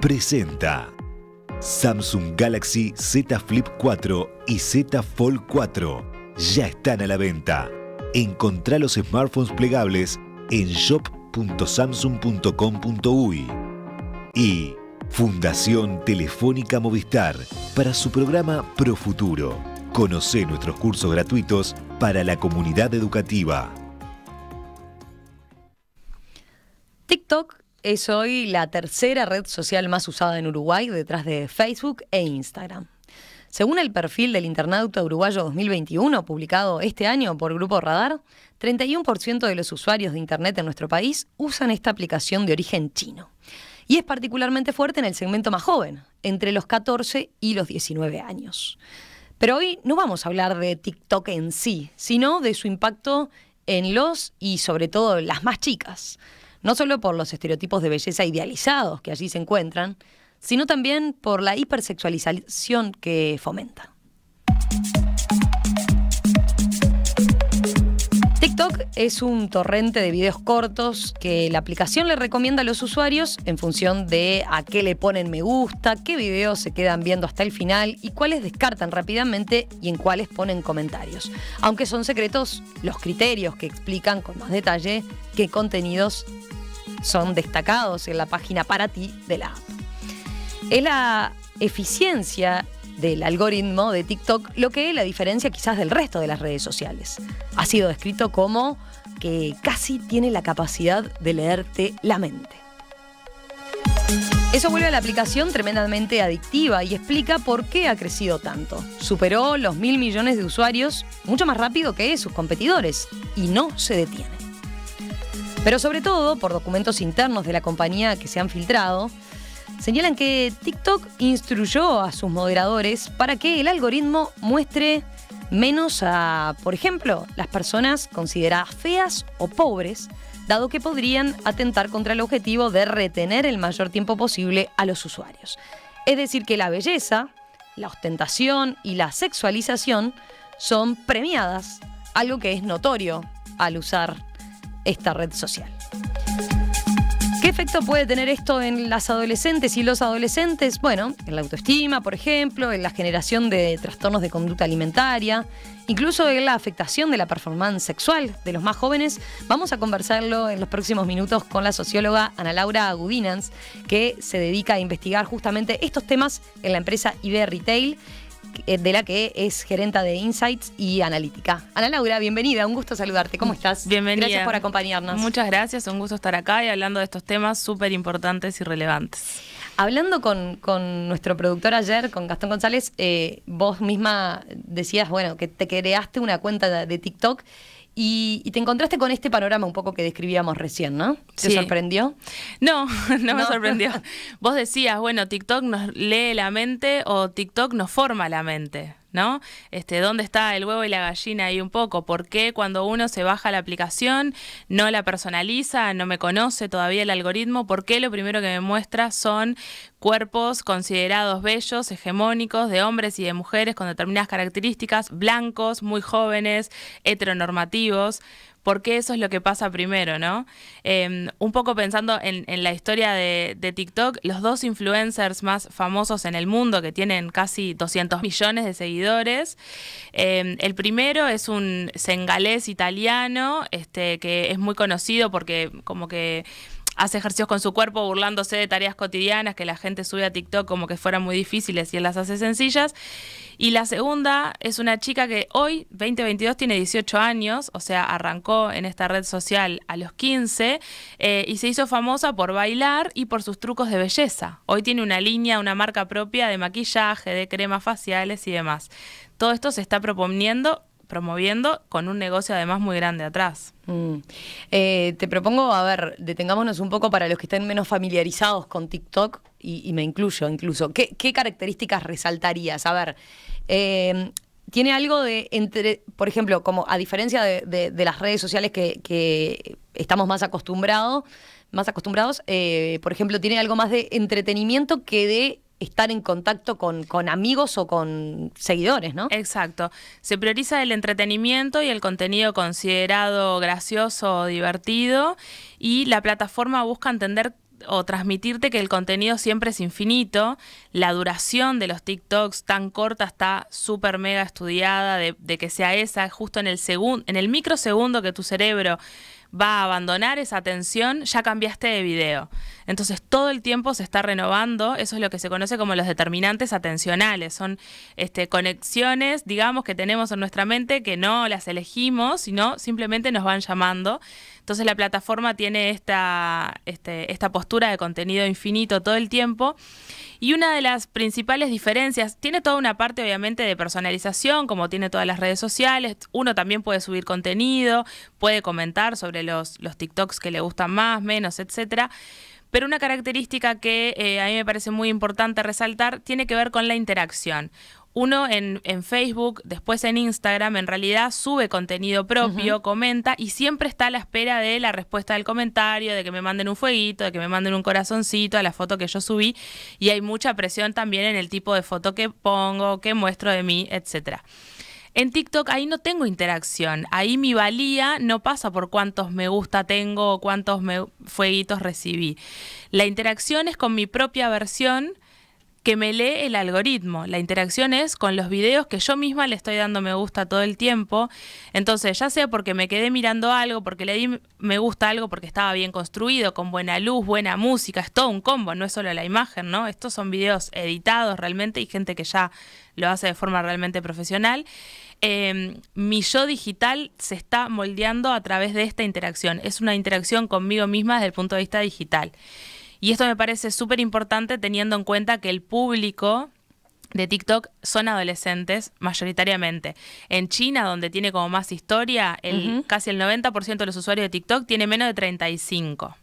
presenta Samsung Galaxy Z Flip 4 y Z Fold 4. Ya están a la venta. Encontrá los smartphones plegables en shop.samsung.com.uy y Fundación Telefónica Movistar para su programa Pro Futuro. Conoce nuestros cursos gratuitos para la comunidad educativa. TikTok es hoy la tercera red social más usada en Uruguay detrás de Facebook e Instagram. Según el perfil del Internauta Uruguayo 2021, publicado este año por Grupo Radar, 31% de los usuarios de Internet en nuestro país usan esta aplicación de origen chino. Y es particularmente fuerte en el segmento más joven, entre los 14 y los 19 años. Pero hoy no vamos a hablar de TikTok en sí, sino de su impacto en los y sobre todo las más chicas no solo por los estereotipos de belleza idealizados que allí se encuentran, sino también por la hipersexualización que fomenta. TikTok es un torrente de videos cortos que la aplicación le recomienda a los usuarios en función de a qué le ponen me gusta, qué videos se quedan viendo hasta el final y cuáles descartan rápidamente y en cuáles ponen comentarios. Aunque son secretos los criterios que explican con más detalle qué contenidos son destacados en la página para ti de la app. Es la eficiencia del algoritmo de TikTok, lo que la diferencia quizás del resto de las redes sociales. Ha sido descrito como que casi tiene la capacidad de leerte la mente. Eso vuelve a la aplicación tremendamente adictiva y explica por qué ha crecido tanto. Superó los mil millones de usuarios mucho más rápido que sus competidores y no se detiene. Pero sobre todo, por documentos internos de la compañía que se han filtrado, Señalan que TikTok instruyó a sus moderadores para que el algoritmo muestre menos a, por ejemplo, las personas consideradas feas o pobres, dado que podrían atentar contra el objetivo de retener el mayor tiempo posible a los usuarios. Es decir, que la belleza, la ostentación y la sexualización son premiadas, algo que es notorio al usar esta red social. ¿Qué efecto puede tener esto en las adolescentes y los adolescentes? Bueno, en la autoestima, por ejemplo, en la generación de trastornos de conducta alimentaria, incluso en la afectación de la performance sexual de los más jóvenes. Vamos a conversarlo en los próximos minutos con la socióloga Ana Laura Agudinans, que se dedica a investigar justamente estos temas en la empresa IB Retail eh, de la que es gerenta de Insights y Analítica. Ana Laura, bienvenida, un gusto saludarte. ¿Cómo estás? Bienvenida. Gracias por acompañarnos. Muchas gracias, un gusto estar acá y hablando de estos temas súper importantes y relevantes. Hablando con, nuestro productor ayer, con Gastón González, eh, vos misma decías, bueno, que te creaste una cuenta de TikTok y, te encontraste con este panorama un poco que describíamos recién, ¿no? ¿Te sorprendió? no, no, me sorprendió. Vos decías, bueno, TikTok nos lee la mente o TikTok nos forma la mente. ¿no? Este, ¿Dónde está el huevo y la gallina ahí un poco? ¿Por qué cuando uno se baja la aplicación no la personaliza, no me conoce todavía el algoritmo? ¿Por qué lo primero que me muestra son cuerpos considerados bellos, hegemónicos, de hombres y de mujeres con determinadas características, blancos, muy jóvenes, heteronormativos? porque eso es lo que pasa primero, ¿no? Em, un poco pensando en, la historia de, TikTok, los dos influencers más famosos en el mundo que tienen casi 200 millones de seguidores. Em, el primero es un sengalés italiano, este, que es muy conocido porque como que hace ejercicios con su cuerpo burlándose de tareas cotidianas que la gente sube a TikTok como que fueran muy difíciles y él las hace sencillas. Y la segunda es una chica que hoy, 2022, tiene 18 años, o sea, arrancó en esta red social a los 15 eh, y se hizo famosa por bailar y por sus trucos de belleza. Hoy tiene una línea, una marca propia de maquillaje, de cremas faciales y demás. Todo esto se está proponiendo promoviendo con un negocio además muy grande atrás. Mm. Eh, te propongo, a ver, detengámonos un poco para los que estén menos familiarizados con TikTok, y, me incluyo incluso, ¿qué, características resaltarías? A ver, em, tiene algo de, entre, por ejemplo, como a diferencia de, las redes sociales que, estamos más acostumbrados, más acostumbrados, eh, por ejemplo, tiene algo más de entretenimiento que de estar en contacto con, amigos o con seguidores, ¿no? Exacto. Se prioriza el entretenimiento y el contenido considerado gracioso o divertido y la plataforma busca entender o transmitirte que el contenido siempre es infinito, la duración de los TikToks tan corta está súper mega estudiada, de, que sea esa, justo en el, segundo, en el microsegundo que tu cerebro va a abandonar esa atención, ya cambiaste de video. Entonces todo el tiempo se está renovando, eso es lo que se conoce como los determinantes atencionales, son este, conexiones, digamos, que tenemos en nuestra mente que no las elegimos, sino simplemente nos van llamando. Entonces la plataforma tiene esta, este, esta postura de contenido infinito todo el tiempo. Y una de las principales diferencias, tiene toda una parte obviamente de personalización, como tiene todas las redes sociales. Uno también puede subir contenido, puede comentar sobre los, los TikToks que le gustan más, menos, etcétera pero una característica que eh, a mí me parece muy importante resaltar tiene que ver con la interacción. Uno en, Facebook, después en Instagram, en realidad sube contenido propio, comenta y siempre está a la espera de la respuesta del comentario, de que me manden un fueguito, de que me manden un corazoncito a la foto que yo subí y hay mucha presión también en el tipo de foto que pongo, que muestro de mí, etcétera. En TikTok ahí no tengo interacción, ahí mi valía no pasa por cuántos me gusta tengo o cuántos me fueguitos recibí. La interacción es con mi propia versión que me lee el algoritmo. La interacción es con los videos que yo misma le estoy dando me gusta todo el tiempo. Entonces, ya sea porque me quedé mirando algo, porque le di me gusta algo, porque estaba bien construido, con buena luz, buena música, es todo un combo, no es solo la imagen, ¿no? Estos son videos editados realmente y gente que ya lo hace de forma realmente profesional. Em, mi yo digital se está moldeando a través de esta interacción. Es una interacción conmigo misma desde el punto de vista digital. Y esto me parece súper importante teniendo en cuenta que el público de TikTok son adolescentes mayoritariamente. En China, donde tiene como más historia, casi el 90% de los usuarios de TikTok tiene menos de 35.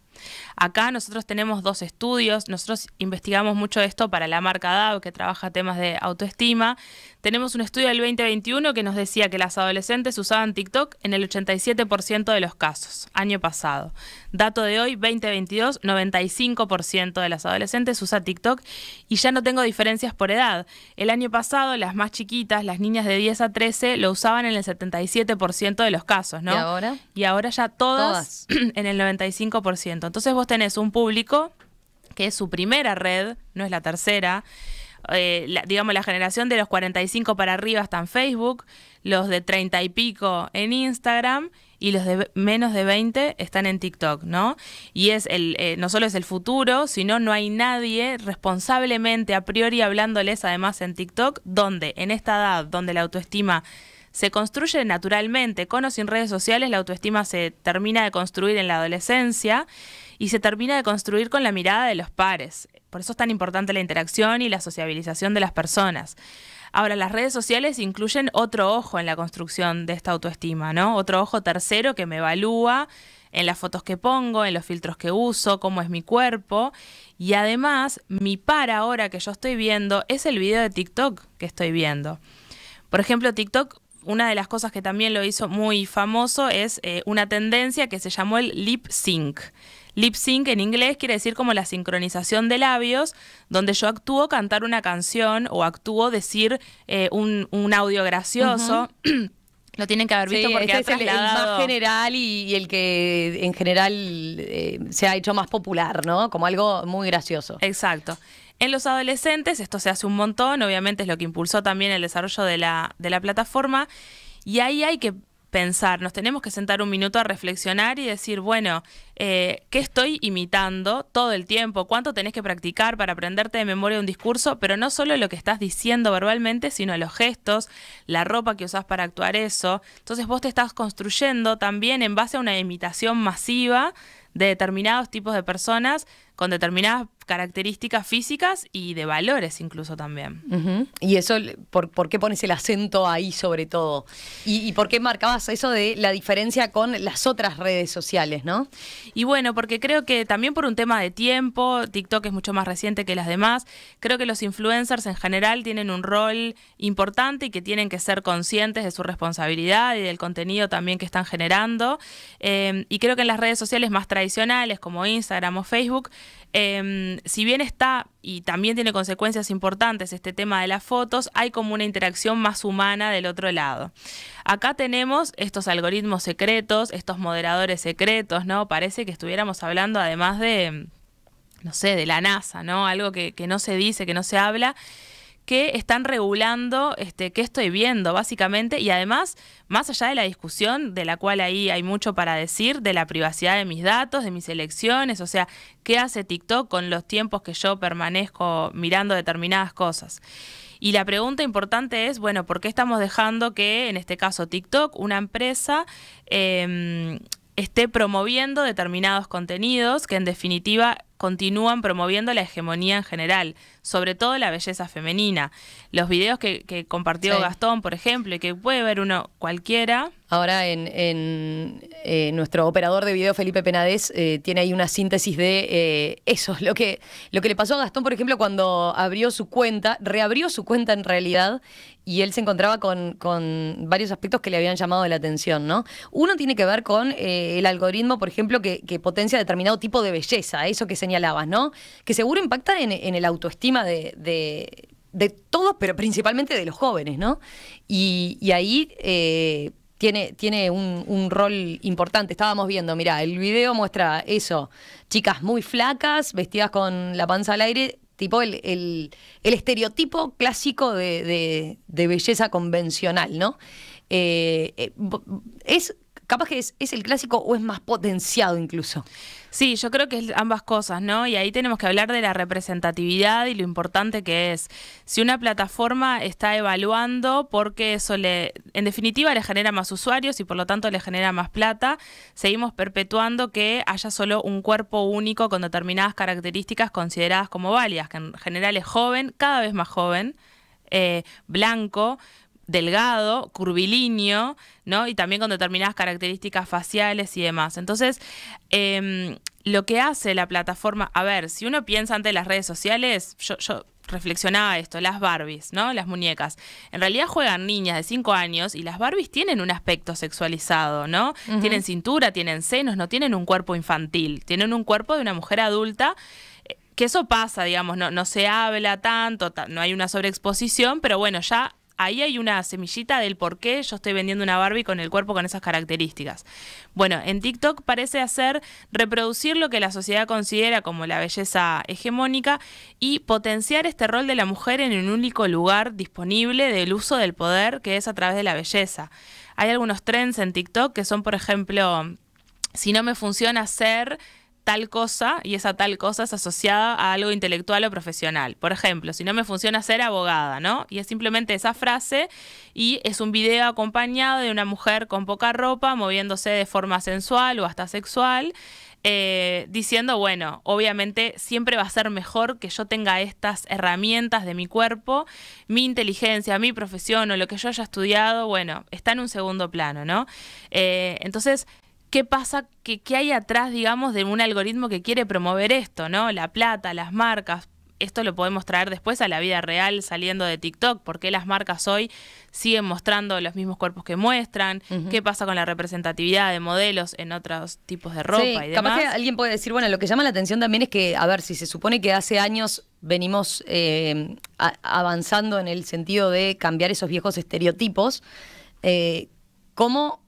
Acá nosotros tenemos dos estudios, nosotros investigamos mucho esto para la marca DAO que trabaja temas de autoestima. Tenemos un estudio del 2021 que nos decía que las adolescentes usaban TikTok en el 87% de los casos, año pasado. Dato de hoy, 2022, 95% de las adolescentes usa TikTok y ya no tengo diferencias por edad. El año pasado las más chiquitas, las niñas de 10 a 13, lo usaban en el 77% de los casos, ¿no? ¿Y ahora? Y ahora ya todas, en el 95%. Entonces tenés un público que es su primera red, no es la tercera. Eh, digamos, la generación de los 45 para arriba está en Facebook, los de 30 y pico en Instagram y los de menos de 20 están en TikTok, ¿no? Y es el, eh, no solo es el futuro, sino no hay nadie responsablemente a priori hablándoles además en TikTok, donde en esta edad, donde la autoestima se construye naturalmente, con o sin redes sociales, la autoestima se termina de construir en la adolescencia y se termina de construir con la mirada de los pares. Por eso es tan importante la interacción y la sociabilización de las personas. Ahora, las redes sociales incluyen otro ojo en la construcción de esta autoestima, ¿no? Otro ojo tercero que me evalúa en las fotos que pongo, en los filtros que uso, cómo es mi cuerpo. Y además, mi par ahora que yo estoy viendo es el video de TikTok que estoy viendo. Por ejemplo, TikTok, una de las cosas que también lo hizo muy famoso es eh, una tendencia que se llamó el lip sync, Lip sync en inglés quiere decir como la sincronización de labios, donde yo actúo cantar una canción o actúo decir eh, un, audio gracioso. Lo tienen que haber visto porque es más general y, el que en general eh, se ha hecho más popular, ¿no? Como algo muy gracioso. Exacto. En los adolescentes, esto se hace un montón, obviamente es lo que impulsó también el desarrollo de la plataforma, y ahí hay que pensar, nos tenemos que sentar un minuto a reflexionar y decir, bueno, eh, ¿qué estoy imitando todo el tiempo? ¿Cuánto tenés que practicar para aprenderte de memoria un discurso? Pero no solo lo que estás diciendo verbalmente, sino los gestos, la ropa que usás para actuar eso. Entonces vos te estás construyendo también en base a una imitación masiva de determinados tipos de personas con determinadas características físicas y de valores incluso también. Y eso, por, qué pones el acento ahí sobre todo? ¿Y, por qué marcabas eso de la diferencia con las otras redes sociales, no? Y bueno, porque creo que también por un tema de tiempo, TikTok es mucho más reciente que las demás, creo que los influencers en general tienen un rol importante y que tienen que ser conscientes de su responsabilidad y del contenido también que están generando. Eh, y creo que en las redes sociales más tradicionales como Instagram o Facebook, Em, si bien está, y también tiene consecuencias importantes este tema de las fotos, hay como una interacción más humana del otro lado. Acá tenemos estos algoritmos secretos, estos moderadores secretos, ¿no? Parece que estuviéramos hablando además de, no sé, de la NASA, ¿no? Algo que no se dice, que no se habla que están regulando este, qué estoy viendo, básicamente, y además, más allá de la discusión, de la cual ahí hay mucho para decir, de la privacidad de mis datos, de mis elecciones, o sea, qué hace TikTok con los tiempos que yo permanezco mirando determinadas cosas. Y la pregunta importante es, bueno, ¿por qué estamos dejando que, en este caso TikTok, una empresa, em, esté promoviendo determinados contenidos que en definitiva continúan promoviendo la hegemonía en general, sobre todo la belleza femenina. Los videos que, compartió Gastón, por ejemplo, y que puede ver uno cualquiera. Ahora en, eh, nuestro operador de video, Felipe Penades, eh, tiene ahí una síntesis de eh, eso, lo que, lo que le pasó a Gastón, por ejemplo, cuando abrió su cuenta, reabrió su cuenta en realidad y él se encontraba con, varios aspectos que le habían llamado la atención, ¿no? Uno tiene que ver con eh, el algoritmo, por ejemplo, que, potencia determinado tipo de belleza, eso que señalabas, ¿no? Que seguro impacta en, el autoestima de, todos, pero principalmente de los jóvenes, ¿no? Y, ahí... Eh, tiene, tiene un, un, rol importante. Estábamos viendo, mira, el video muestra eso, chicas muy flacas, vestidas con la panza al aire, tipo el, el, el estereotipo clásico de, de, belleza convencional, ¿no? Eh, eh, es capaz que es, el clásico o es más potenciado incluso. Sí, yo creo que es ambas cosas, ¿no? Y ahí tenemos que hablar de la representatividad y lo importante que es. Si una plataforma está evaluando porque eso le, en definitiva, le genera más usuarios y por lo tanto le genera más plata, seguimos perpetuando que haya solo un cuerpo único con determinadas características consideradas como válidas, que en general es joven, cada vez más joven, eh, blanco, delgado, curvilíneo, ¿no? Y también con determinadas características faciales y demás. Entonces, em, lo que hace la plataforma, a ver, si uno piensa ante las redes sociales, yo, reflexionaba esto, las Barbies, ¿no? Las muñecas. En realidad juegan niñas de 5 años y las Barbies tienen un aspecto sexualizado, ¿no? Tienen cintura, tienen senos, no tienen un cuerpo infantil, tienen un cuerpo de una mujer adulta. Eh, que eso pasa, digamos, no, no se habla tanto, no hay una sobreexposición, pero bueno, ya ahí hay una semillita del por qué yo estoy vendiendo una Barbie con el cuerpo con esas características. Bueno, en TikTok parece hacer reproducir lo que la sociedad considera como la belleza hegemónica y potenciar este rol de la mujer en un único lugar disponible del uso del poder que es a través de la belleza. Hay algunos trends en TikTok que son, por ejemplo, si no me funciona ser tal cosa y esa tal cosa es asociada a algo intelectual o profesional. Por ejemplo, si no me funciona ser abogada, ¿no? Y es simplemente esa frase y es un video acompañado de una mujer con poca ropa moviéndose de forma sensual o hasta sexual. Eh, diciendo, bueno, obviamente siempre va a ser mejor que yo tenga estas herramientas de mi cuerpo, mi inteligencia, mi profesión o lo que yo haya estudiado, bueno, está en un segundo plano, ¿no? Eh, entonces, qué pasa, qué, hay atrás, digamos, de un algoritmo que quiere promover esto, ¿no? La plata, las marcas, esto lo podemos traer después a la vida real saliendo de TikTok, porque las marcas hoy siguen mostrando los mismos cuerpos que muestran, qué pasa con la representatividad de modelos en otros tipos de ropa y demás. Capaz que alguien puede decir, bueno, lo que llama la atención también es que, a ver, si se supone que hace años venimos eh, avanzando en el sentido de cambiar esos viejos estereotipos, eh, ¿cómo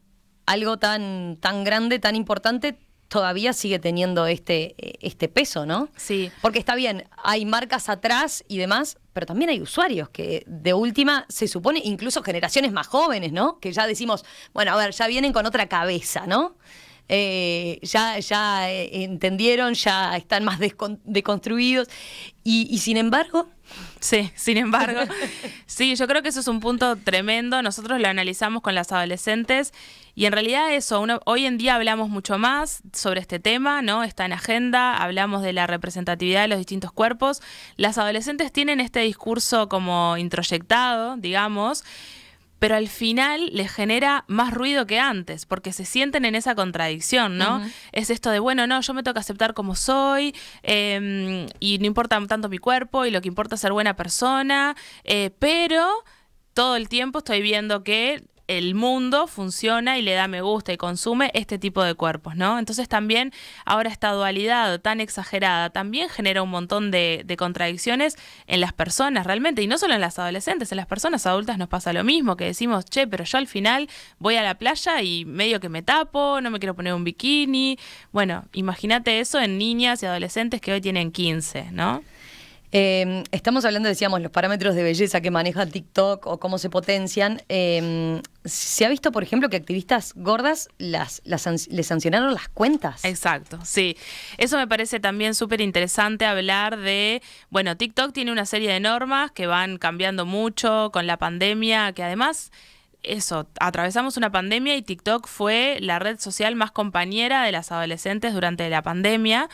algo tan, tan grande, tan importante, todavía sigue teniendo este, este peso, ¿no? Sí. Porque está bien, hay marcas atrás y demás, pero también hay usuarios que de última se supone, incluso generaciones más jóvenes, ¿no? Que ya decimos, bueno, a ver, ya vienen con otra cabeza, ¿no? Eh, ya, ya eh, entendieron, ya están más deconstruidos. Y, y sin embargo, Sí, sin embargo. sí, yo creo que eso es un punto tremendo. Nosotros lo analizamos con las adolescentes y en realidad eso, hoy en día hablamos mucho más sobre este tema, ¿no? Está en agenda, hablamos de la representatividad de los distintos cuerpos. Las adolescentes tienen este discurso como introyectado, digamos pero al final les genera más ruido que antes, porque se sienten en esa contradicción, ¿no? Es esto de, bueno, no, yo me que aceptar como soy, em, y no importa tanto mi cuerpo, y lo que importa es ser buena persona, eh, pero todo el tiempo estoy viendo que el mundo funciona y le da me gusta y consume este tipo de cuerpos, ¿no? Entonces también ahora esta dualidad tan exagerada también genera un montón de, de contradicciones en las personas realmente, y no solo en las adolescentes, en las personas adultas nos pasa lo mismo, que decimos, che, pero yo al final voy a la playa y medio que me tapo, no me quiero poner un bikini. Bueno, imagínate eso en niñas y adolescentes que hoy tienen 15, ¿no? Em, estamos hablando, decíamos, los parámetros de belleza que maneja TikTok o cómo se potencian. Em, se ha visto, por ejemplo, que activistas gordas las, les sancionaron las cuentas. Exacto, sí. Eso me parece también súper interesante hablar de, bueno, TikTok tiene una serie de normas que van cambiando mucho con la pandemia, que además eso, atravesamos una pandemia y TikTok fue la red social más compañera de las adolescentes durante la pandemia.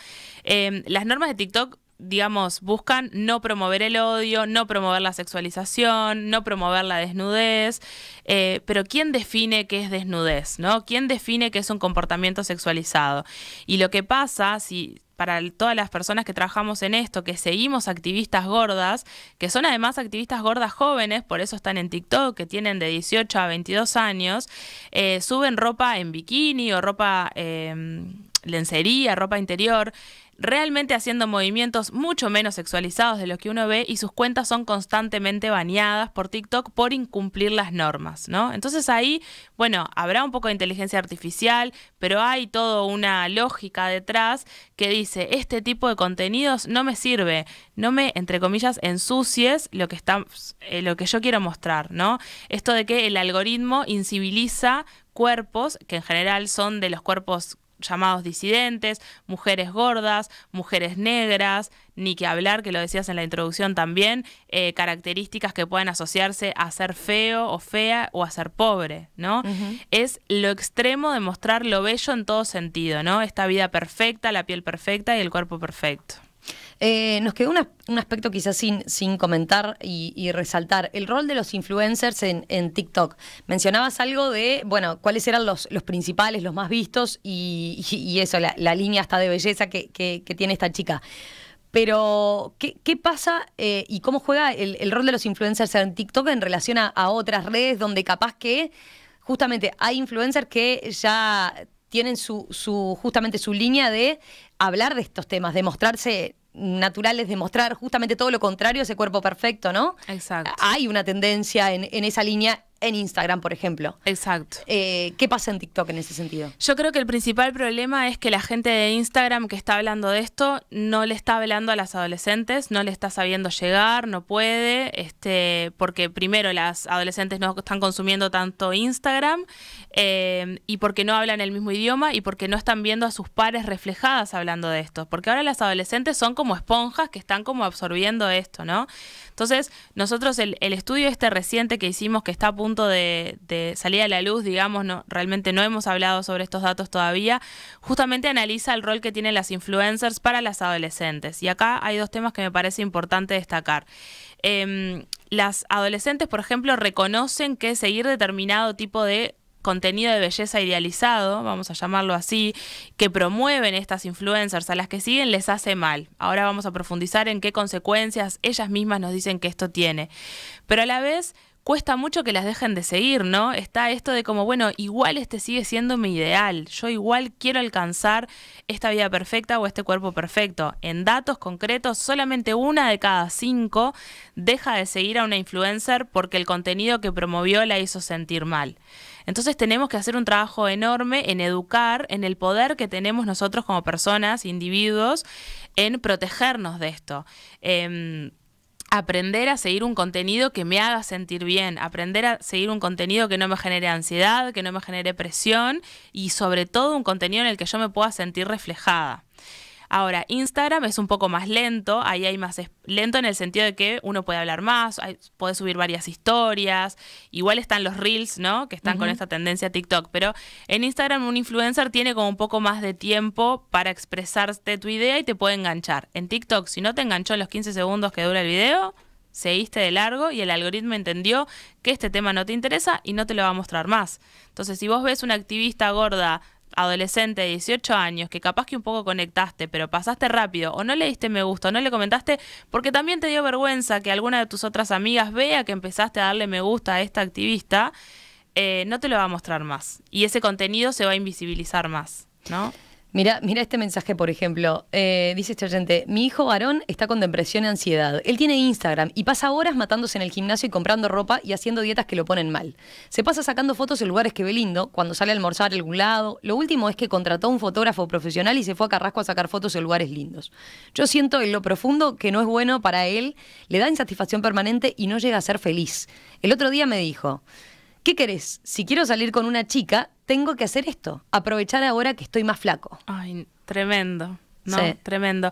Em, las normas de TikTok digamos, buscan no promover el odio, no promover la sexualización, no promover la desnudez, eh, pero ¿quién define qué es desnudez? ¿no? ¿Quién define qué es un comportamiento sexualizado? Y lo que pasa, si para todas las personas que trabajamos en esto, que seguimos activistas gordas, que son además activistas gordas jóvenes, por eso están en TikTok, que tienen de 18 a 22 años, eh, suben ropa en bikini o ropa... Eh, lencería, ropa interior, realmente haciendo movimientos mucho menos sexualizados de los que uno ve y sus cuentas son constantemente baneadas por TikTok por incumplir las normas, ¿no? Entonces ahí, bueno, habrá un poco de inteligencia artificial, pero hay toda una lógica detrás que dice, este tipo de contenidos no me sirve, no me, entre comillas, ensucies lo que, está, eh, lo que yo quiero mostrar, ¿no? Esto de que el algoritmo inciviliza cuerpos, que en general son de los cuerpos llamados disidentes, mujeres gordas, mujeres negras, ni que hablar, que lo decías en la introducción también, eh, características que pueden asociarse a ser feo o fea o a ser pobre, ¿no? Es lo extremo de mostrar lo bello en todo sentido, ¿no? Esta vida perfecta, la piel perfecta y el cuerpo perfecto. Eh, nos quedó un aspecto quizás sin, comentar y, resaltar, el rol de los influencers en, TikTok. Mencionabas algo de, bueno, cuáles eran los, principales, los más vistos y, eso, la, línea hasta de belleza que, tiene esta chica. Pero, ¿qué, pasa eh, y cómo juega el, rol de los influencers en TikTok en relación a, otras redes donde capaz que justamente hay influencers que ya tienen su, justamente su línea de hablar de estos temas, de mostrarse naturales de mostrar justamente todo lo contrario, ese cuerpo perfecto, ¿no? Exacto. Hay una tendencia en, en esa línea en Instagram, por ejemplo. Exacto. Eh, ¿Qué pasa en TikTok en ese sentido? Yo creo que el principal problema es que la gente de Instagram que está hablando de esto no le está hablando a las adolescentes, no le está sabiendo llegar, no puede, este, porque primero las adolescentes no están consumiendo tanto Instagram eh, y porque no hablan el mismo idioma y porque no están viendo a sus pares reflejadas hablando de esto. Porque ahora las adolescentes son como esponjas que están como absorbiendo esto, ¿no? Entonces, nosotros el, el estudio este reciente que hicimos que está a de, de a la luz, digamos, no, realmente no hemos hablado sobre estos datos todavía, justamente analiza el rol que tienen las influencers para las adolescentes. Y acá hay dos temas que me parece importante destacar. Em, las adolescentes, por ejemplo, reconocen que seguir determinado tipo de contenido de belleza idealizado, vamos a llamarlo así, que promueven estas influencers, a las que siguen les hace mal. Ahora vamos a profundizar en qué consecuencias ellas mismas nos dicen que esto tiene. Pero a la vez cuesta mucho que las dejen de seguir, ¿no? Está esto de como, bueno, igual este sigue siendo mi ideal, yo igual quiero alcanzar esta vida perfecta o este cuerpo perfecto. En datos concretos, solamente una de cada cinco deja de seguir a una influencer porque el contenido que promovió la hizo sentir mal. Entonces tenemos que hacer un trabajo enorme en educar, en el poder que tenemos nosotros como personas, individuos, en protegernos de esto. Em, aprender a seguir un contenido que me haga sentir bien, aprender a seguir un contenido que no me genere ansiedad, que no me genere presión y sobre todo un contenido en el que yo me pueda sentir reflejada. Ahora, Instagram es un poco más lento, ahí hay más lento en el sentido de que uno puede hablar más, puede subir varias historias, igual están los reels, ¿no? Que están con esta tendencia TikTok, pero en Instagram un influencer tiene como un poco más de tiempo para expresarte tu idea y te puede enganchar. En TikTok, si no te enganchó los 15 segundos que dura el video, seguiste de largo y el algoritmo entendió que este tema no te interesa y no te lo va a mostrar más. Entonces, si vos ves una activista gorda adolescente de 18 años que capaz que un poco conectaste, pero pasaste rápido o no le diste me gusta o no le comentaste, porque también te dio vergüenza que alguna de tus otras amigas vea que empezaste a darle me gusta a esta activista, eh, no te lo va a mostrar más. Y ese contenido se va a invisibilizar más, ¿no? Mira, mira este mensaje, por ejemplo. Eh, dice este oyente, mi hijo varón está con depresión y ansiedad. Él tiene Instagram y pasa horas matándose en el gimnasio y comprando ropa y haciendo dietas que lo ponen mal. Se pasa sacando fotos en lugares que ve lindo, cuando sale a almorzar a algún lado. Lo último es que contrató a un fotógrafo profesional y se fue a Carrasco a sacar fotos en lugares lindos. Yo siento en lo profundo que no es bueno para él, le da insatisfacción permanente y no llega a ser feliz. El otro día me dijo... ¿qué querés? Si quiero salir con una chica, tengo que hacer esto, aprovechar ahora que estoy más flaco. Ay, tremendo, ¿no? Tremendo.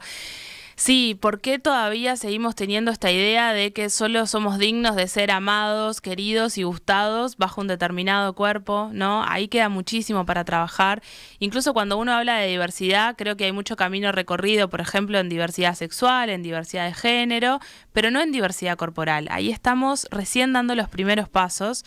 Sí, ¿por qué todavía seguimos teniendo esta idea de que solo somos dignos de ser amados, queridos y gustados bajo un determinado cuerpo? ¿No? Ahí queda muchísimo para trabajar. Incluso cuando uno habla de diversidad, creo que hay mucho camino recorrido, por ejemplo, en diversidad sexual, en diversidad de género, pero no en diversidad corporal. Ahí estamos recién dando los primeros pasos.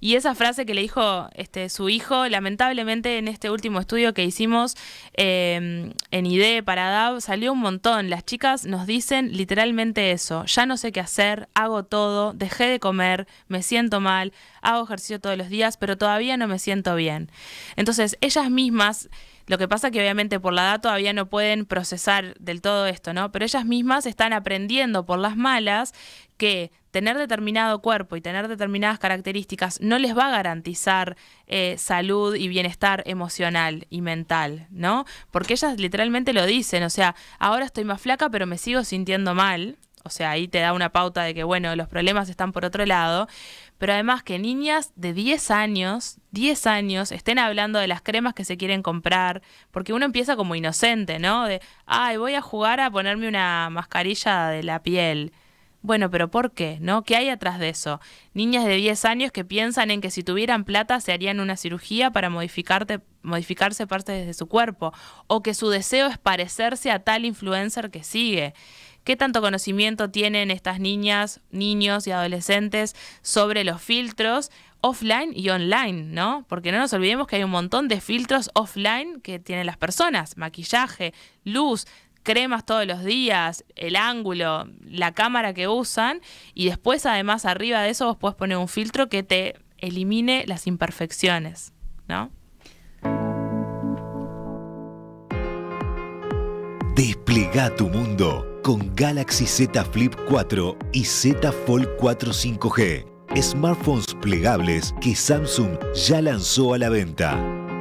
Y esa frase que le dijo este, su hijo, lamentablemente en este último estudio que hicimos em, en IDE para DAV, salió un montón. Las chicas nos dicen literalmente eso. Ya no sé qué hacer, hago todo, dejé de comer, me siento mal, hago ejercicio todos los días, pero todavía no me siento bien. Entonces, ellas mismas lo que pasa que obviamente por la edad todavía no pueden procesar del todo esto, ¿no? Pero ellas mismas están aprendiendo por las malas que tener determinado cuerpo y tener determinadas características no les va a garantizar eh, salud y bienestar emocional y mental, ¿no? Porque ellas literalmente lo dicen, o sea, ahora estoy más flaca pero me sigo sintiendo mal o sea, ahí te da una pauta de que, bueno, los problemas están por otro lado. Pero además que niñas de 10 años, 10 años, estén hablando de las cremas que se quieren comprar, porque uno empieza como inocente, ¿no? De, ay, voy a jugar a ponerme una mascarilla de la piel. Bueno, pero ¿por qué? ¿No? ¿Qué hay atrás de eso? Niñas de 10 años que piensan en que si tuvieran plata se harían una cirugía para modificarte, modificarse partes de su cuerpo, o que su deseo es parecerse a tal influencer que sigue qué tanto conocimiento tienen estas niñas, niños y adolescentes sobre los filtros offline y online, ¿no? Porque no nos olvidemos que hay un montón de filtros offline que tienen las personas, maquillaje, luz, cremas todos los días, el ángulo, la cámara que usan y después además arriba de eso vos podés poner un filtro que te elimine las imperfecciones, ¿no? Desplega tu mundo con Galaxy Z Flip 4 y Z Fold 4 5G, smartphones plegables que Samsung ya lanzó a la venta.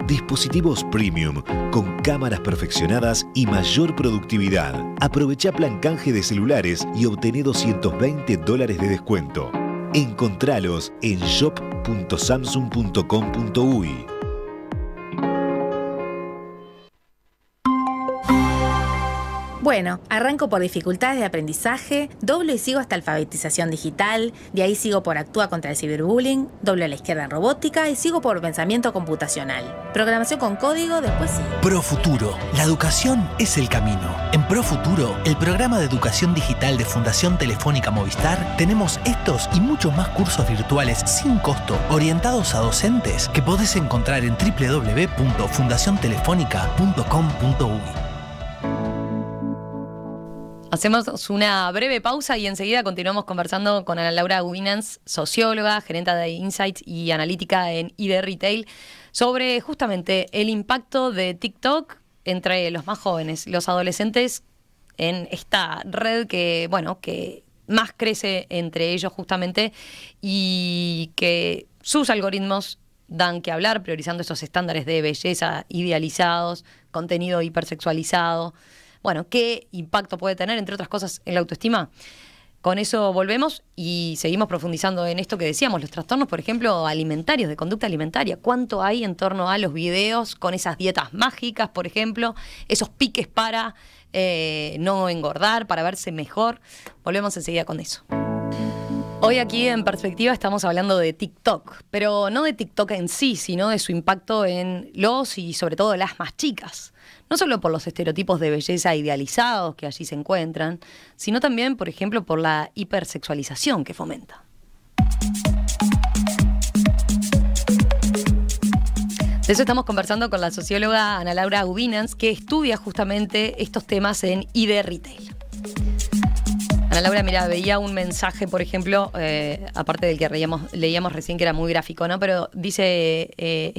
Dispositivos premium con cámaras perfeccionadas y mayor productividad. Aprovecha plan de celulares y obtené 220 dólares de descuento. Encontralos en shop.samsung.com.uy. Bueno, arranco por dificultades de aprendizaje, doblo y sigo hasta alfabetización digital, de ahí sigo por actúa contra el ciberbullying, doblo a la izquierda en robótica y sigo por pensamiento computacional. Programación con código, después sí. futuro. la educación es el camino. En Pro Futuro, el programa de educación digital de Fundación Telefónica Movistar, tenemos estos y muchos más cursos virtuales sin costo, orientados a docentes, que podés encontrar en www.fundaciontelefónica.com.uy. Hacemos una breve pausa y enseguida continuamos conversando con Ana Laura Guinans, socióloga, gerente de Insights y analítica en ID Retail, sobre justamente el impacto de TikTok entre los más jóvenes, los adolescentes, en esta red que, bueno, que más crece entre ellos justamente y que sus algoritmos dan que hablar, priorizando esos estándares de belleza idealizados, contenido hipersexualizado. Bueno, ¿qué impacto puede tener, entre otras cosas, en la autoestima? Con eso volvemos y seguimos profundizando en esto que decíamos, los trastornos, por ejemplo, alimentarios, de conducta alimentaria. ¿Cuánto hay en torno a los videos con esas dietas mágicas, por ejemplo, esos piques para eh, no engordar, para verse mejor? Volvemos enseguida con eso. Hoy aquí en Perspectiva estamos hablando de TikTok, pero no de TikTok en sí, sino de su impacto en los y sobre todo las más chicas. No solo por los estereotipos de belleza idealizados que allí se encuentran, sino también, por ejemplo, por la hipersexualización que fomenta. De eso estamos conversando con la socióloga Ana Laura Gubinans, que estudia justamente estos temas en ID Retail. Laura, mira, veía un mensaje, por ejemplo, eh, aparte del que leíamos recién que era muy gráfico, ¿no? Pero dice eh,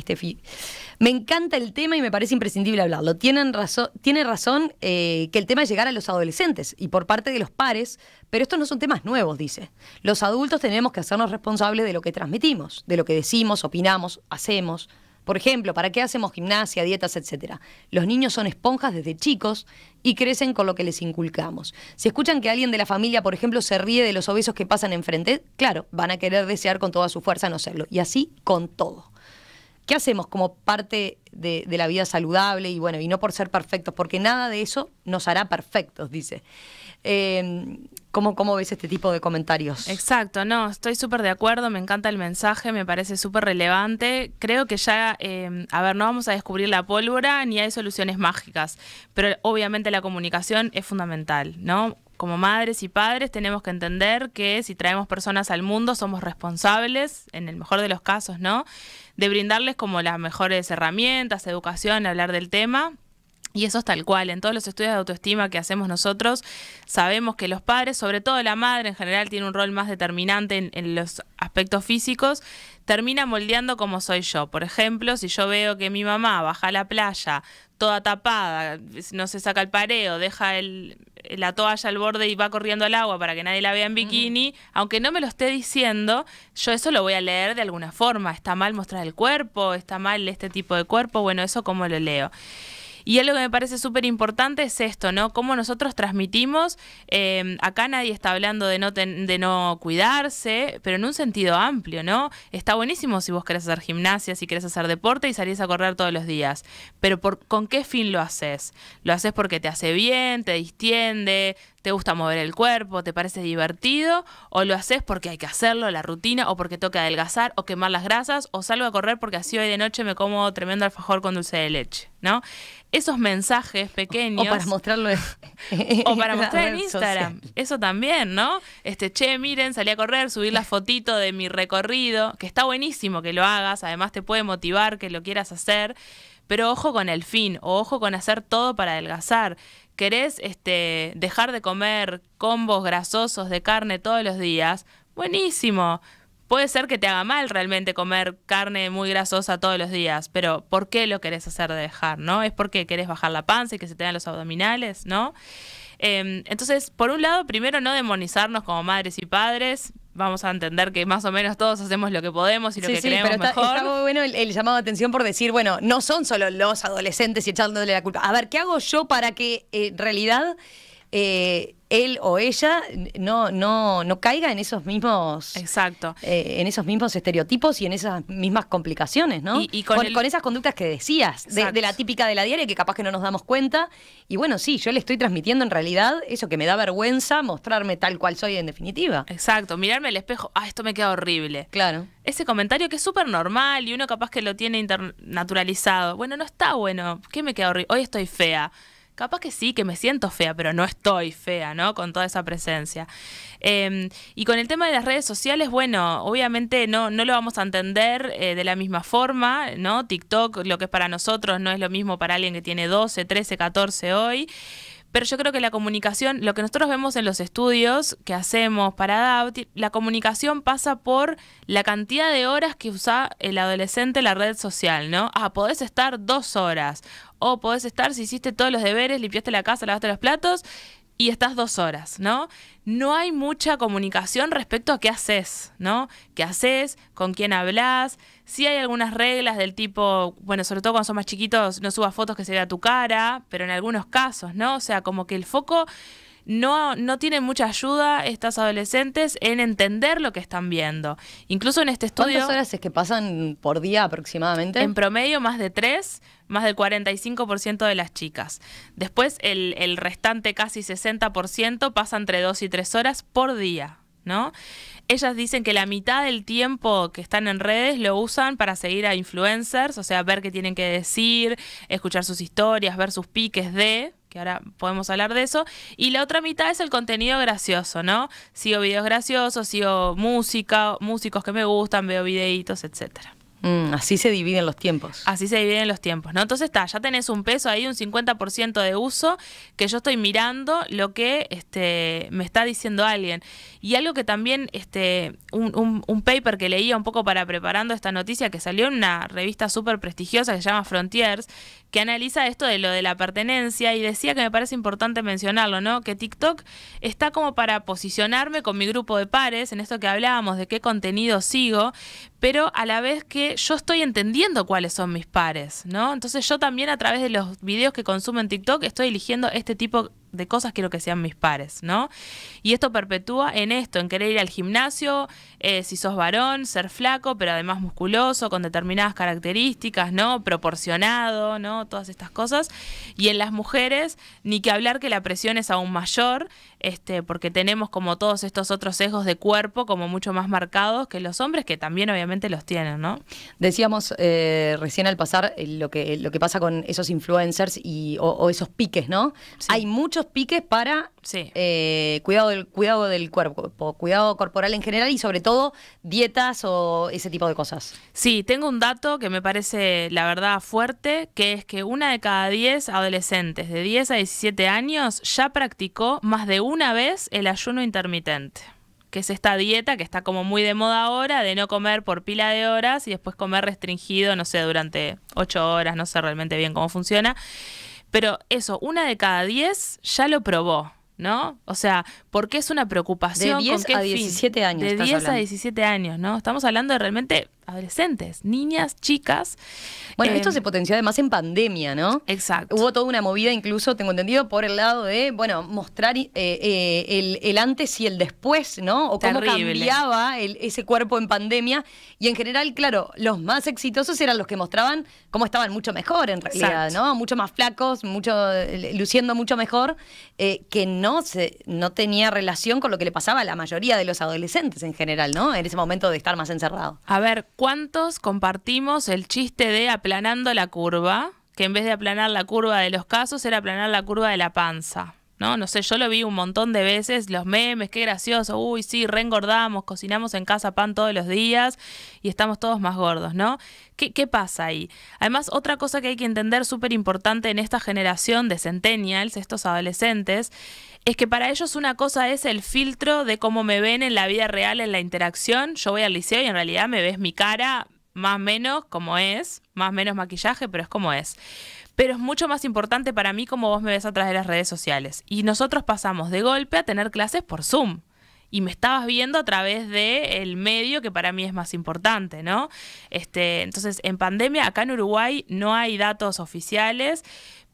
me encanta el tema y me parece imprescindible hablarlo. Tienen razón, tiene razón eh, que el tema es llegar a los adolescentes y por parte de los pares, pero estos no son temas nuevos, dice. Los adultos tenemos que hacernos responsables de lo que transmitimos, de lo que decimos, opinamos, hacemos. Por ejemplo, ¿para qué hacemos gimnasia, dietas, etcétera? Los niños son esponjas desde chicos y crecen con lo que les inculcamos. Si escuchan que alguien de la familia, por ejemplo, se ríe de los obesos que pasan enfrente, claro, van a querer desear con toda su fuerza no serlo. Y así con todo. ¿Qué hacemos como parte de, de la vida saludable y bueno, y no por ser perfectos? Porque nada de eso nos hará perfectos, dice. Eh, ¿Cómo, ¿Cómo, ves este tipo de comentarios? Exacto, no, estoy súper de acuerdo, me encanta el mensaje, me parece súper relevante. Creo que ya, em, a ver, no vamos a descubrir la pólvora ni hay soluciones mágicas, pero obviamente la comunicación es fundamental, ¿no? como madres y padres tenemos que entender que si traemos personas al mundo somos responsables, en el mejor de los casos, ¿no? De brindarles como las mejores herramientas, educación, hablar del tema y eso es tal cual. En todos los estudios de autoestima que hacemos nosotros, sabemos que los padres, sobre todo la madre en general, tiene un rol más determinante en, los aspectos físicos, termina moldeando como soy yo. Por ejemplo, si yo veo que mi mamá baja a la playa toda tapada, no se saca el pareo, deja la toalla al borde y va corriendo al agua para que nadie la vea en bikini, aunque no me lo esté diciendo, yo eso lo voy a leer de alguna forma. Está mal mostrar el cuerpo, está mal este tipo de cuerpo, bueno, eso como lo leo. Y algo que me parece súper importante es esto, ¿no? Cómo nosotros transmitimos, eh, acá nadie está hablando de no, de no cuidarse, pero en un sentido amplio, ¿no? Está buenísimo si vos querés hacer gimnasia, si querés hacer deporte y salís a correr todos los días, pero por, ¿con qué fin lo haces? ¿Lo haces porque te hace bien, te distiende, te gusta mover el cuerpo, te parece divertido, o lo haces porque hay que hacerlo, la rutina, o porque toca adelgazar, o quemar las grasas, o salgo a correr porque así hoy de noche me como tremendo alfajor con dulce de leche, ¿no? Esos mensajes pequeños. O para mostrarlo en, o para en Instagram. Eso también, ¿no? Este, che, miren, salí a correr, subir la fotito de mi recorrido, que está buenísimo que lo hagas, además te puede motivar que lo quieras hacer. Pero ojo con el fin, o ojo con hacer todo para adelgazar, querés este, dejar de comer combos grasosos de carne todos los días, buenísimo. Puede ser que te haga mal realmente comer carne muy grasosa todos los días, pero ¿por qué lo querés hacer de dejar, no? ¿Es porque querés bajar la panza y que se te den los abdominales, no? Em, entonces, por un lado, primero no demonizarnos como madres y padres, vamos a entender que más o menos todos hacemos lo que podemos y lo que sí, creemos pero está, muy bueno el, llamado de atención por decir, bueno, no son solo los adolescentes y echándole la culpa. A ver, ¿qué hago yo para que eh, en realidad eh, él o ella no, no, no caiga en esos mismos. Exacto. Eh, en esos mismos estereotipos y en esas mismas complicaciones, ¿no? con, esas conductas que decías, de, la típica de la diaria, que capaz que no nos damos cuenta. Y bueno, sí, yo le estoy transmitiendo en realidad eso que me da vergüenza mostrarme tal cual soy en definitiva. Exacto, mirarme al espejo, ah, esto me queda horrible. Claro. Ese comentario que es súper normal y uno capaz que lo tiene naturalizado. Bueno, no está bueno. ¿Qué me queda horrible? Hoy estoy fea capaz que sí, que me siento fea, pero no estoy fea, ¿no? Con toda esa presencia. Em, y con el tema de las redes sociales, bueno, obviamente no, no lo vamos a entender eh, de la misma forma, ¿no? TikTok, lo que es para nosotros, no es lo mismo para alguien que tiene 12, 13, 14 hoy. Pero yo creo que la comunicación, lo que nosotros vemos en los estudios que hacemos para la comunicación pasa por la cantidad de horas que usa el adolescente la red social, ¿no? Ah, podés estar dos horas o podés estar, si hiciste todos los deberes, limpiaste la casa, lavaste los platos y estás dos horas, ¿no? No hay mucha comunicación respecto a qué haces, ¿no? ¿Qué haces? ¿Con quién hablas? Sí hay algunas reglas del tipo, bueno, sobre todo cuando son más chiquitos, no subas fotos que se vea tu cara, pero en algunos casos, ¿no? O sea, como que el foco no, no mucha ayuda estas adolescentes en entender lo que están viendo. Incluso en este estudio. ¿Cuántas horas es que pasan por día aproximadamente? En promedio, más de tres, más del 45% de las chicas. Después el, restante casi 60% pasa entre 2 y 3 horas por día. ¿No? Ellas dicen que la mitad del tiempo que están en redes lo usan para seguir a influencers, o sea, ver qué tienen que decir, escuchar sus historias, ver sus piques de, que ahora podemos hablar de eso, y la otra mitad es el contenido gracioso, ¿no? Sigo videos graciosos, sigo música, músicos que me gustan, veo videitos, etcétera. Mm, así se dividen los tiempos. Así se dividen los tiempos, ¿no? Entonces está, ya tenés un peso ahí, un 50% de uso, que yo estoy mirando lo que este, me está diciendo alguien. Y algo que también, este, un, un, paper que leía un poco para preparando esta noticia, que salió en una revista súper prestigiosa que se llama Frontiers, que analiza esto de lo de la pertenencia y decía que me parece importante mencionarlo, ¿no? Que TikTok está como para posicionarme con mi grupo de pares, en esto que hablábamos de qué contenido sigo, pero a la vez que yo estoy entendiendo cuáles son mis pares, ¿no? Entonces yo también a través de los videos que consumo en TikTok estoy eligiendo este tipo de cosas quiero que sean mis pares, ¿no? Y esto perpetúa en esto, en querer ir al gimnasio, eh, si sos varón, ser flaco, pero además musculoso, con determinadas características, ¿no? Proporcionado, ¿no? Todas estas cosas. Y en las mujeres, ni que hablar que la presión es aún mayor, este, porque tenemos como todos estos otros sesgos de cuerpo como mucho más marcados que los hombres, que también obviamente los tienen, ¿no? Decíamos eh, recién al pasar eh, lo que, lo que pasa con esos influencers y, o, esos piques, ¿no? Hay muchos piques para Sí. Eh, cuidado, del, cuidado del cuerpo, cuidado corporal en general y sobre todo dietas o ese tipo de cosas. Sí, tengo un dato que me parece la verdad fuerte, que es que una de cada 10 adolescentes de 10 a 17 años ya practicó más de una vez el ayuno intermitente que es esta dieta que está como muy de moda ahora, de no comer por pila de horas y después comer restringido, no sé, durante ocho horas, no sé realmente bien cómo funciona. Pero eso, una de cada diez ya lo probó. ¿no? O sea, ¿por qué es una preocupación. De 10 a 17 años. De 10 a 17 años, ¿no? Estamos hablando de realmente adolescentes, niñas, chicas. Bueno, esto eh, se potenció además en pandemia, ¿no? Exacto. Hubo toda una movida, incluso, tengo entendido, por el lado de, bueno, mostrar eh, eh, el, antes y el después, ¿no? O cómo cambiaba ese cuerpo en pandemia. Y en general, claro, los más exitosos eran los que mostraban cómo estaban mucho mejor, en realidad, ¿no? Mucho más flacos, mucho luciendo mucho mejor, que no, se, no tenía relación con lo que le pasaba a la mayoría de los adolescentes en general, ¿no? En ese momento de estar más encerrado. A ver, ¿Cuántos compartimos el chiste de aplanando la curva? Que en vez de aplanar la curva de los casos, era aplanar la curva de la panza. ¿No? No sé, yo lo vi un montón de veces, los memes, qué gracioso, uy, sí, reengordamos, cocinamos en casa pan todos los días y estamos todos más gordos, ¿no? ¿Qué, pasa ahí? Además, otra cosa que hay que entender súper importante en esta generación de centennials, estos adolescentes, es que para ellos una cosa es el filtro de cómo me ven en la vida real, en la interacción. Yo voy al liceo y en realidad me ves mi cara más o menos como es, más o menos maquillaje, pero es como es. Pero es mucho más importante para mí cómo vos me ves a través de las redes sociales. Y nosotros pasamos de golpe a tener clases por Zoom y me estabas viendo a través del medio que para mí es más importante, ¿no? Este, entonces, en pandemia, acá en Uruguay no hay datos oficiales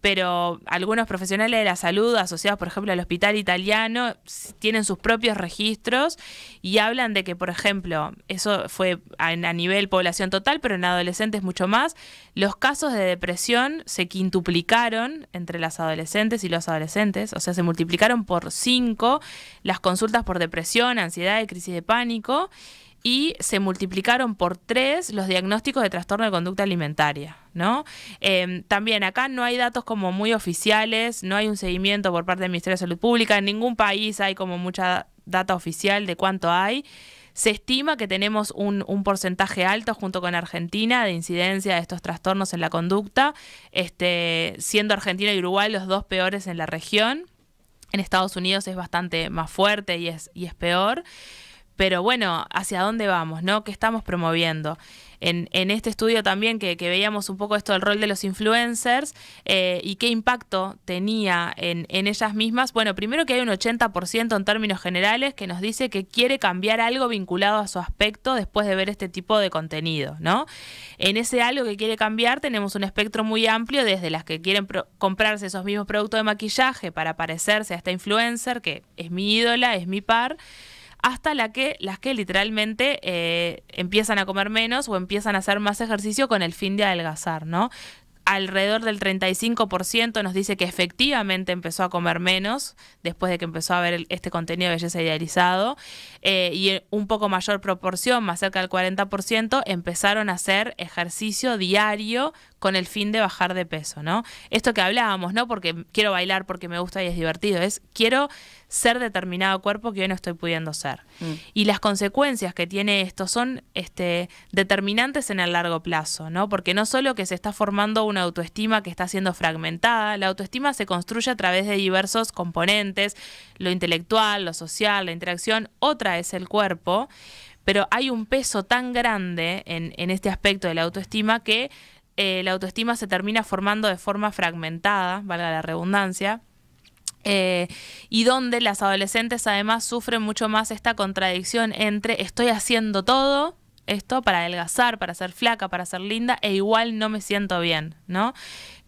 pero algunos profesionales de la salud asociados, por ejemplo, al hospital italiano, tienen sus propios registros y hablan de que, por ejemplo, eso fue a, nivel población total, pero en adolescentes mucho más, los casos de depresión se quintuplicaron entre las adolescentes y los adolescentes, o sea, se multiplicaron por cinco las consultas por depresión, ansiedad y crisis de pánico y se multiplicaron por tres los diagnósticos de trastorno de conducta alimentaria. ¿no? Em, también acá no hay datos como muy oficiales, no hay un seguimiento por parte del Ministerio de Salud Pública, en ningún país hay como mucha data oficial de cuánto hay. Se estima que tenemos un, porcentaje alto junto con Argentina de incidencia de estos trastornos en la conducta, este, siendo Argentina y Uruguay los dos peores en la región. En Estados Unidos es bastante más fuerte y es, y es peor pero bueno, hacia dónde vamos, ¿no? ¿Qué estamos promoviendo? En, en este estudio también que, veíamos un poco esto del rol de los influencers eh, y qué impacto tenía en, en, ellas mismas. Bueno, primero que hay un 80% en términos generales que nos dice que quiere cambiar algo vinculado a su aspecto después de ver este tipo de contenido, ¿no? En ese algo que quiere cambiar tenemos un espectro muy amplio desde las que quieren comprarse esos mismos productos de maquillaje para parecerse a esta influencer que es mi ídola, es mi par, hasta las que literalmente eh, empiezan a comer menos o empiezan a hacer más ejercicio con el fin de adelgazar, ¿no? alrededor del 35% nos dice que efectivamente empezó a comer menos después de que empezó a ver este contenido de belleza idealizado eh, y un poco mayor proporción, más cerca del 40%, empezaron a hacer ejercicio diario con el fin de bajar de peso, ¿no? Esto que hablábamos, ¿no? Porque quiero bailar porque me gusta y es divertido, es quiero ser determinado cuerpo que hoy no estoy pudiendo ser. Mm. Y las consecuencias que tiene esto son este, determinantes en el largo plazo, ¿no? Porque no solo que se está formando una autoestima que está siendo fragmentada, la autoestima se construye a través de diversos componentes, lo intelectual, lo social, la interacción, otra es el cuerpo, pero hay un peso tan grande en este aspecto de la autoestima que eh, la autoestima se termina formando de forma fragmentada, valga la redundancia, eh, y donde las adolescentes además sufren mucho más esta contradicción entre estoy haciendo todo, esto para adelgazar, para ser flaca, para ser linda, e igual no me siento bien, ¿no?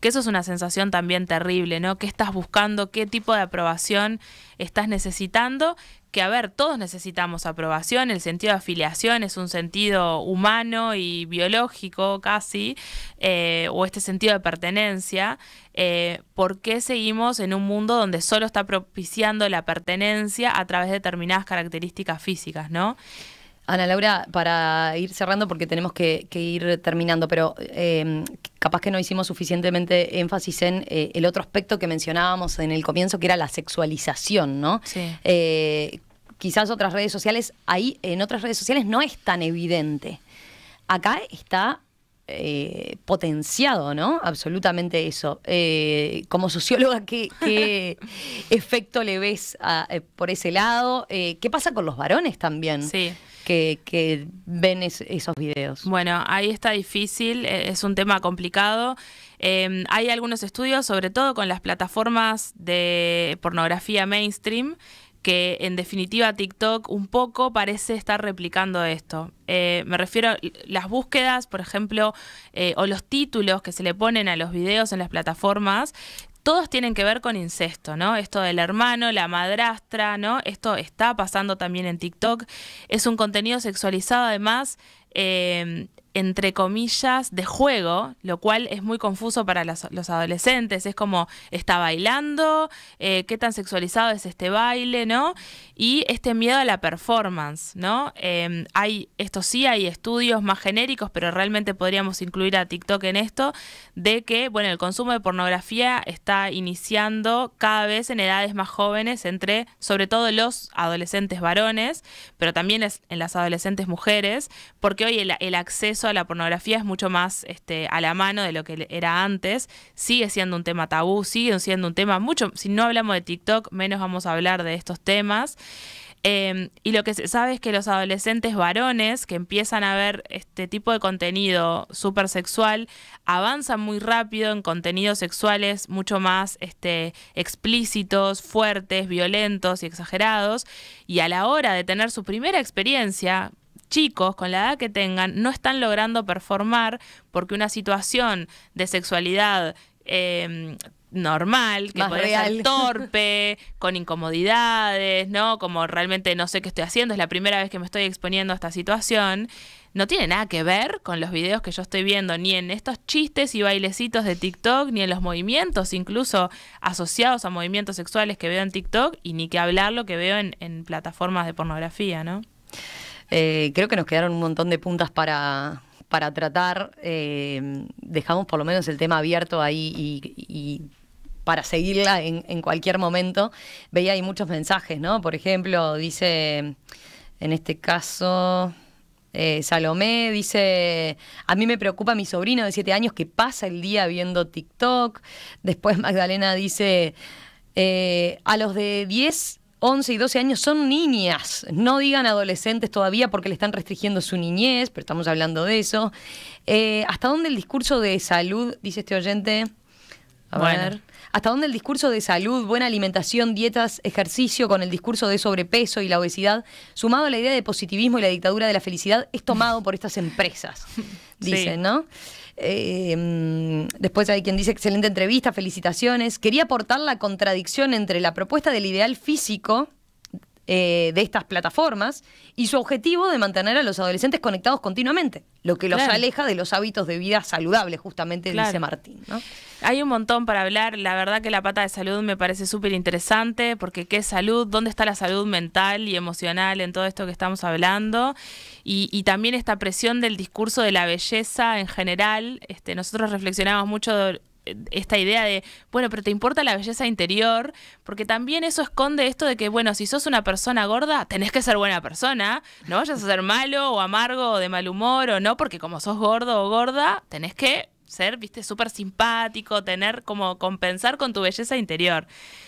Que eso es una sensación también terrible, ¿no? ¿Qué estás buscando? ¿Qué tipo de aprobación estás necesitando? Que a ver, todos necesitamos aprobación, el sentido de afiliación es un sentido humano y biológico casi, eh, o este sentido de pertenencia. Eh, ¿Por qué seguimos en un mundo donde solo está propiciando la pertenencia a través de determinadas características físicas, ¿no? Ana Laura, para ir cerrando, porque tenemos que, ir terminando, pero em, capaz que no hicimos suficientemente énfasis en eh, el otro aspecto que mencionábamos en el comienzo, que era la sexualización, ¿no? Sí. Eh, quizás otras redes sociales, ahí en otras redes sociales no es tan evidente. Acá está eh, potenciado, ¿no? Absolutamente eso. como socióloga, ¿qué, efecto le ves por ese lado? ¿Qué pasa con los varones también? Sí que, ven esos videos? Bueno, ahí está difícil, e, es un tema complicado. Em, hay algunos estudios, sobre todo con las plataformas de pornografía mainstream, que en definitiva TikTok un poco parece estar replicando esto. Eh, me refiero a las búsquedas, por ejemplo, eh, o los títulos que se le ponen a los videos en las plataformas, todos tienen que ver con incesto, ¿no? Esto del hermano, la madrastra, ¿no? Esto está pasando también en TikTok. Es un contenido sexualizado además. Eh, entre comillas, de juego, lo cual es muy confuso para los, adolescentes. Es como, está bailando, eh, qué tan sexualizado es este baile, ¿no? Y este miedo a la performance, ¿no? Em, hay, esto sí, hay estudios más genéricos, pero realmente podríamos incluir a TikTok en esto, de que, bueno, el consumo de pornografía está iniciando cada vez en edades más jóvenes, entre, sobre todo los adolescentes varones, pero también en las adolescentes mujeres, porque hoy el acceso la pornografía es mucho más este, a la mano de lo que era antes. Sigue siendo un tema tabú, sigue siendo un tema mucho. Si no hablamos de TikTok, menos vamos a hablar de estos temas. Em, y lo que se sabe es que los adolescentes varones que empiezan a ver este tipo de contenido súper sexual avanzan muy rápido en contenidos sexuales mucho más este, explícitos, fuertes, violentos y exagerados. Y a la hora de tener su primera experiencia, chicos, con la edad que tengan, no están logrando performar porque una situación de sexualidad em, normal, que puede torpe, con incomodidades, ¿no? Como realmente no sé qué estoy haciendo, es la primera vez que me estoy exponiendo a esta situación. No tiene nada que ver con los videos que yo estoy viendo, ni en estos chistes y bailecitos de TikTok, ni en los movimientos incluso asociados a movimientos sexuales que veo en TikTok, y ni que hablar lo que veo en, en plataformas de pornografía, ¿no? Eh, creo que nos quedaron un montón de puntas para, tratar. Eh, dejamos por lo menos el tema abierto ahí y, para seguirla en, cualquier momento. Veía ahí muchos mensajes, ¿no? Por ejemplo, dice, en este caso... Eh, Salomé dice, a mí me preocupa mi sobrino de 7 años que pasa el día viendo TikTok. Después Magdalena dice, a los de 10 11 y 12 años son niñas. No digan adolescentes todavía porque le están restringiendo su niñez, pero estamos hablando de eso. Eh, ¿Hasta dónde el discurso de salud, dice este oyente? A bueno. ver. ¿Hasta dónde el discurso de salud, buena alimentación, dietas, ejercicio con el discurso de sobrepeso y la obesidad, sumado a la idea de positivismo y la dictadura de la felicidad, es tomado por estas empresas? Dicen, ¿no? Em, después hay quien dice excelente entrevista, felicitaciones. Quería aportar la contradicción entre la propuesta del ideal físico eh, de estas plataformas y su objetivo de mantener a los adolescentes conectados continuamente, lo que los aleja de los hábitos de vida saludables, justamente dice Martín. Hay un montón para hablar, la verdad que la pata de salud me parece súper interesante, porque qué salud, dónde está la salud mental y emocional en todo esto que estamos hablando, y, también esta presión del discurso de la belleza en general, este, nosotros reflexionamos mucho esta idea de, bueno, pero te importa la belleza interior, porque también eso esconde esto de que, bueno, si sos una persona gorda, tenés que ser buena persona, no vayas a ser malo o amargo o de mal humor o no, porque como sos gordo o gorda, tenés que ser, viste, súper simpático, tener como compensar con tu belleza interior.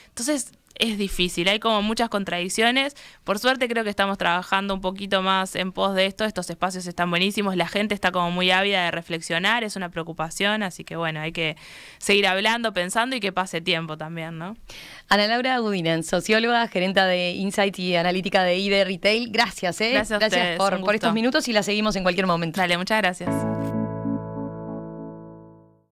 Entonces, es difícil, hay como muchas contradicciones. Por suerte creo que estamos trabajando un poquito más en pos de esto, estos espacios están buenísimos, la gente está como muy ávida de reflexionar, es una preocupación, así que bueno, hay que seguir hablando, pensando y que pase tiempo también, ¿no? Ana Laura Agudinen, socióloga, gerenta de Insight y analítica de ID Retail, gracias, ¿eh? Gracias, gracias por, por estos minutos y la seguimos en cualquier momento. Dale, muchas gracias.